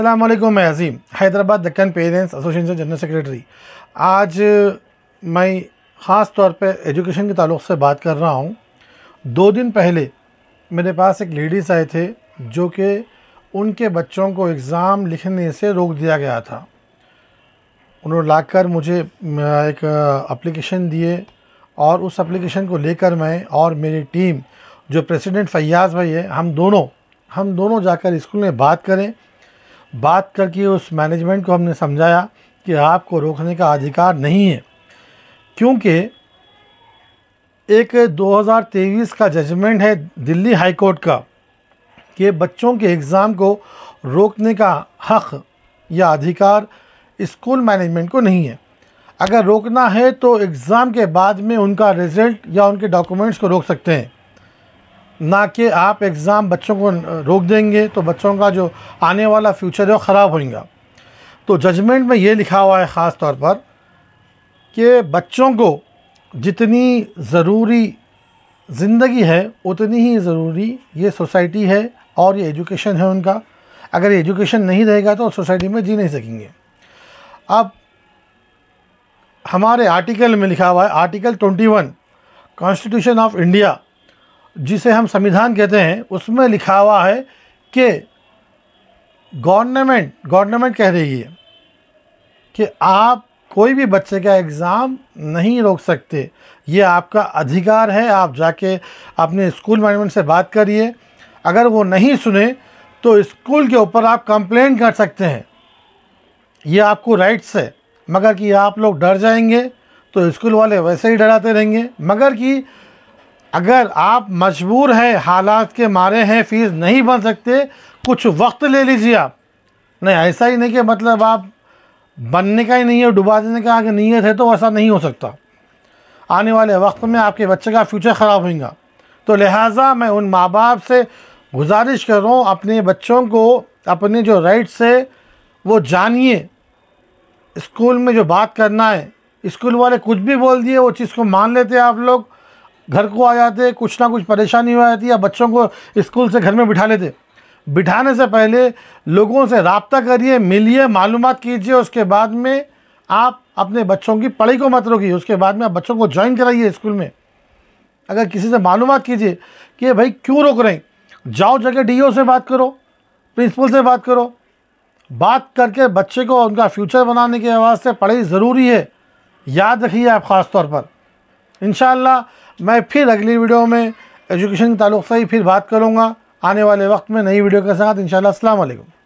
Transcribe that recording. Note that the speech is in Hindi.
वालेकुम मैं Azeem Hyderabad Deccan parents association general secretary आज मैं ख़ास तौर पे एजुकेशन के ताल्लुक से बात कर रहा हूँ दो दिन पहले मेरे पास एक लेडीज़ आए थे जो कि उनके बच्चों को एग्ज़ाम लिखने से रोक दिया गया था उन्होंने लाकर मुझे एक अप्लीकेशन दिए और उस अप्लीकेशन को लेकर मैं और मेरी टीम जो प्रेसिडेंट फैयाज़ भाई है हम दोनों हम दोनों जाकर स्कूल में बात करें बात करके उस मैनेजमेंट को हमने समझाया कि आपको रोकने का अधिकार नहीं है क्योंकि एक 2023 का जजमेंट है दिल्ली हाई कोर्ट का कि बच्चों के एग्ज़ाम को रोकने का हक़ या अधिकार स्कूल मैनेजमेंट को नहीं है अगर रोकना है तो एग्ज़ाम के बाद में उनका रिज़ल्ट या उनके डॉक्यूमेंट्स को रोक सकते हैं ना कि आप एग्ज़ाम बच्चों को रोक देंगे तो बच्चों का जो आने वाला फ्यूचर है वो ख़राब होगा तो जजमेंट में ये लिखा हुआ है ख़ास तौर पर कि बच्चों को जितनी ज़रूरी ज़िंदगी है उतनी ही ज़रूरी ये सोसाइटी है और ये एजुकेशन है उनका अगर ये एजुकेशन नहीं रहेगा तो सोसाइटी में जी नहीं सकेंगे अब हमारे आर्टिकल में लिखा हुआ है आर्टिकल 21 कॉन्स्टिट्यूशन ऑफ इंडिया जिसे हम संविधान कहते हैं उसमें लिखा हुआ है कि गवर्नमेंट गवर्नमेंट कह रही है कि आप कोई भी बच्चे का एग्ज़ाम नहीं रोक सकते ये आपका अधिकार है आप जाके अपने स्कूल मैनेजमेंट से बात करिए अगर वो नहीं सुने तो स्कूल के ऊपर आप कंप्लेंट कर सकते हैं ये आपको राइट्स है मगर कि आप लोग डर जाएंगे तो स्कूल वाले वैसे ही डराते रहेंगे मगर कि अगर आप मजबूर हैं हालात के मारे हैं फीस नहीं भर सकते कुछ वक्त ले लीजिए आप नहीं ऐसा ही नहीं कि मतलब आप बनने का ही नहीं है डुबा देने का अगर नीयत है तो ऐसा नहीं हो सकता आने वाले वक्त में आपके बच्चे का फ्यूचर ख़राब होगा तो लिहाजा मैं उन माँ बाप से गुजारिश कर रहा हूँ अपने बच्चों को अपने जो राइट्स है वो जानिए स्कूल में जो बात करना है स्कूल वाले कुछ भी बोल दिए वो चीज़ को मान लेते हैं आप लोग घर को आ जाते कुछ ना कुछ परेशानी हो जाती या बच्चों को स्कूल से घर में बिठा लेते बिठाने से पहले लोगों से रबता करिए मिलिए मालूम कीजिए उसके बाद में आप अपने बच्चों की पढ़ाई को मत रोकिए उसके बाद में आप बच्चों को ज्वाइन कराइए स्कूल में अगर किसी से मालूम कीजिए कि भाई क्यों रोक रहे हैं जाओ जगह डी से बात करो प्रिंसिपल से बात करो बात करके बच्चे को उनका फ्यूचर बनाने के वास्ते पढ़ाई ज़रूरी है याद रखिए आप ख़ास तौर पर इन मैं फिर अगली वीडियो में एजुकेशन के ताल्लुक से ही फिर बात करूँगा आने वाले वक्त में नई वीडियो के साथ इन शाला अलैक्म